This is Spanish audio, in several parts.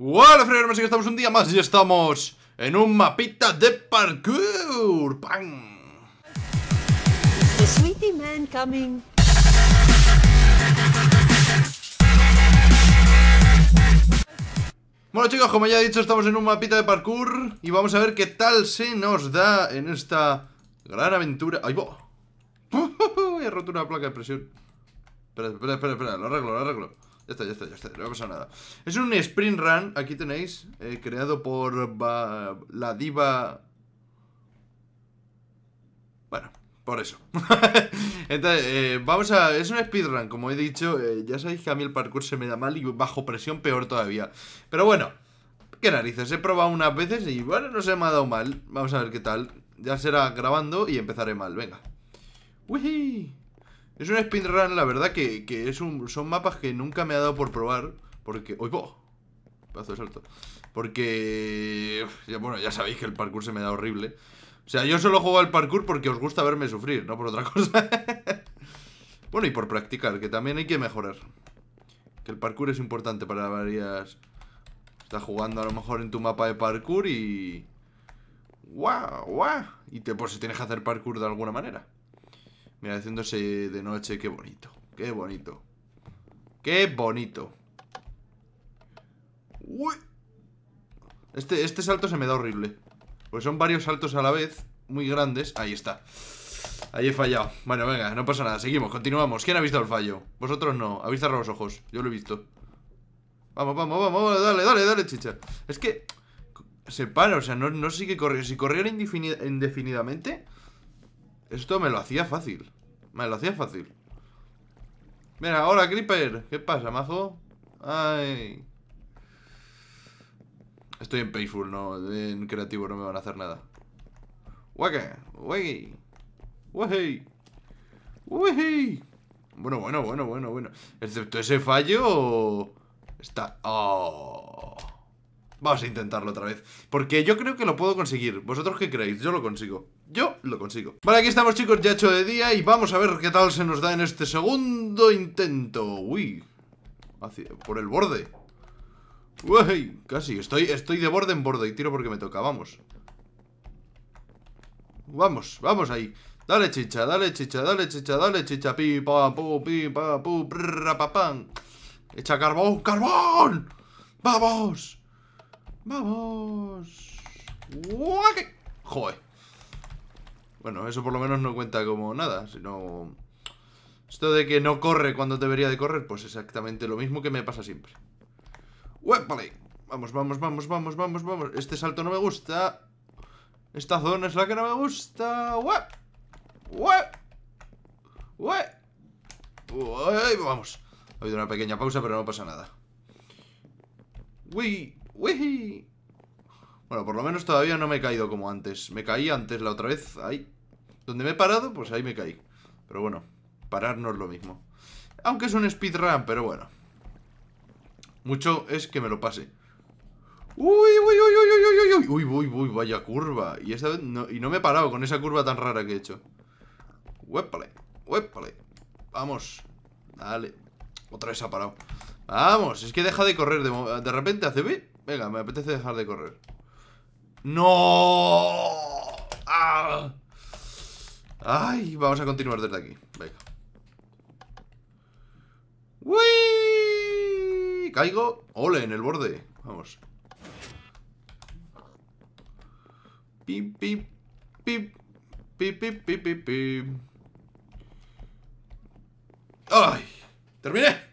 Hola, bueno, que estamos un día más y estamos en un mapita de parkour. ¡Pam! Bueno chicos, como ya he dicho, estamos en un mapita de parkour y vamos a ver qué tal se nos da en esta gran aventura. ¡Ay, va! He roto una placa de presión. espera, espera, espera, lo arreglo, lo arreglo. Ya está, ya está, ya está, no pasa nada. Es un sprint run, aquí tenéis, eh, creado por la diva... Bueno, por eso. Entonces, eh, vamos a... Es un run, como he dicho, eh, ya sabéis que a mí el parkour se me da mal y bajo presión peor todavía. Pero bueno, qué narices, he probado unas veces y bueno, no se me ha dado mal. Vamos a ver qué tal. Ya será grabando y empezaré mal, venga. ¡Uy! Es un Run, la verdad, que, es un, son mapas que nunca me ha dado por probar. Porque... ¡Uy, po! Paso de salto. Porque... bueno, ya sabéis que el parkour se me da horrible. O sea, yo solo juego al parkour porque os gusta verme sufrir, no por otra cosa. bueno, y por practicar, que también hay que mejorar. Que el parkour es importante para varias... Estás jugando a lo mejor en tu mapa de parkour y... ¡Guau! ¡Guau! Y te, pues, si tienes que hacer parkour de alguna manera. Mira, haciéndose de noche, qué bonito. Qué bonito. Qué bonito. Uy. Este, este salto se me da horrible. Pues son varios saltos a la vez, muy grandes. Ahí está. Ahí he fallado. Bueno, venga, no pasa nada. Seguimos, continuamos. ¿Quién ha visto el fallo? Vosotros no. Habéis cerrado los ojos. Yo lo he visto. Vamos, vamos, vamos, dale, dale, dale, chicha. Es que se para, o sea, no, no sigue corriendo. Si corriera indefinidamente, esto me lo hacía fácil. Me lo hacía fácil. Mira, ahora Creeper. ¿Qué pasa, mazo? Ay. Estoy en Payful, no. En creativo no me van a hacer nada. wey. Wey. Bueno, bueno, bueno, bueno, bueno. Excepto ese fallo. Está. Oh. Vamos a intentarlo otra vez Porque yo creo que lo puedo conseguir ¿Vosotros qué creéis? Yo lo consigo Yo lo consigo Vale, aquí estamos chicos, ya hecho de día Y vamos a ver qué tal se nos da en este segundo intento Uy Por el borde Uy, casi estoy, estoy de borde en borde Y tiro porque me toca, vamos Vamos, vamos ahí Dale chicha, dale chicha, dale chicha, dale chicha Pi, pa, pu, pi, pa, pu, pa, Echa carbón, carbón Vamos ¡Vamos! ¡Joder! Bueno, eso por lo menos no cuenta como nada, sino... Esto de que no corre cuando debería de correr, pues exactamente lo mismo que me pasa siempre. ¡Wepale! Vamos, vamos, vamos, vamos, vamos, vamos. Este salto no me gusta. Esta zona es la que no me gusta. Web, Vamos. Ha habido una pequeña pausa, pero no pasa nada. ¡Uy! Bueno, por lo menos todavía no me he caído como antes. Me caí antes la otra vez, ahí. Donde me he parado, pues ahí me caí. Pero bueno, parar no es lo mismo. Aunque es un speedrun, pero bueno. Mucho es que me lo pase. ¡Uy, uy, uy, uy, uy, uy, uy! ¡Uy, Vaya curva. Y esta vez no, y no me he parado con esa curva tan rara que he hecho. ¡Huépale! ¡Huépale! Vamos. Dale. Otra vez ha parado. Vamos, es que deja de correr. De, de repente hace... Venga, me apetece dejar de correr. ¡No! Ah. ¡Ay! Vamos a continuar desde aquí. Venga. ¡Uy! Caigo. ¡Ole! En el borde. Vamos. Pip, pip. Pip. Pip, pip, pip, ¡Ay! ¡Terminé!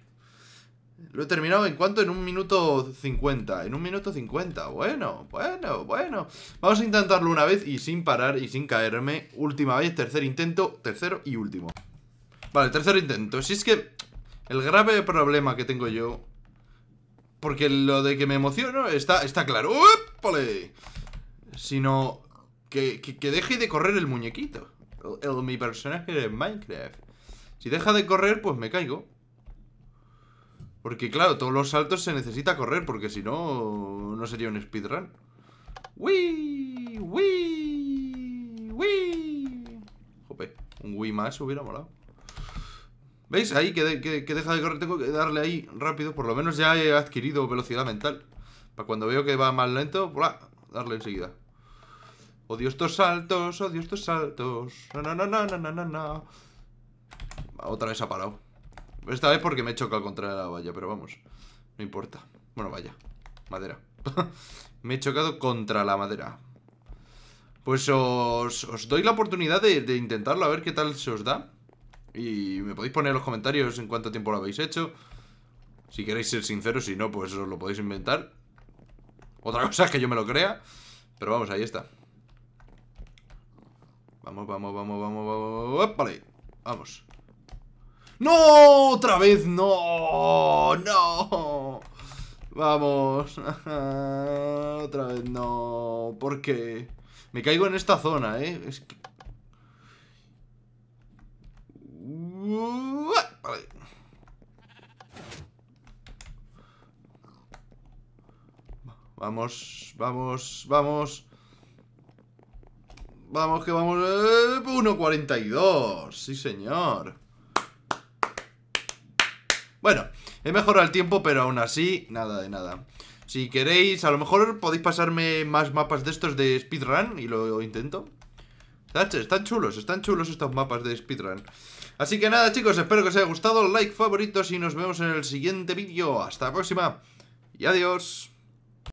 Lo he terminado en cuanto En un minuto 50. En un minuto 50. Bueno, bueno, bueno. Vamos a intentarlo una vez y sin parar y sin caerme. Última vez, tercer intento, tercero y último. Vale, tercer intento. Si es que el grave problema que tengo yo... Porque lo de que me emociono está, está claro. Sino que, deje de correr el muñequito. el, mi personaje de Minecraft. Si deja de correr, pues me caigo. Porque claro, todos los saltos se necesita correr, porque si no, no sería un speedrun. ¡Wii! ¡Wii! ¡Wii! Jope, un Wii más hubiera molado. ¿Veis? Ahí que, deja de correr, tengo que darle ahí rápido. Por lo menos ya he adquirido velocidad mental. Para cuando veo que va más lento, ¡bla! darle enseguida. Odio estos saltos, odio estos saltos. Na, na, na, na, na, na. Otra vez ha parado. Esta vez porque me he chocado contra la valla, pero vamos. No importa. Bueno, vaya. Madera. me he chocado contra la madera. Pues os, doy la oportunidad de, intentarlo, a ver qué tal se os da. Y me podéis poner en los comentarios en cuánto tiempo lo habéis hecho. Si queréis ser sinceros, si no, pues os lo podéis inventar. Otra cosa es que yo me lo crea. Pero vamos, ahí está. Vamos, vamos, vamos, vamos, vamos. Vamos. ¡No! ¡Otra vez! ¡No! ¡No! Vamos. Otra vez no. porque Me caigo en esta zona, ¿eh? Es que... Vamos, vamos, vamos. Vamos que vamos. Eh, 1.42. Sí, señor. Bueno, he mejorado el tiempo, pero aún así, nada de nada. Si queréis, a lo mejor podéis pasarme más mapas de estos de speedrun y lo, intento. Están chulos, están chulos estos mapas de speedrun. Así que nada, chicos, espero que os haya gustado. Like, favoritos y nos vemos en el siguiente vídeo. Hasta la próxima y adiós.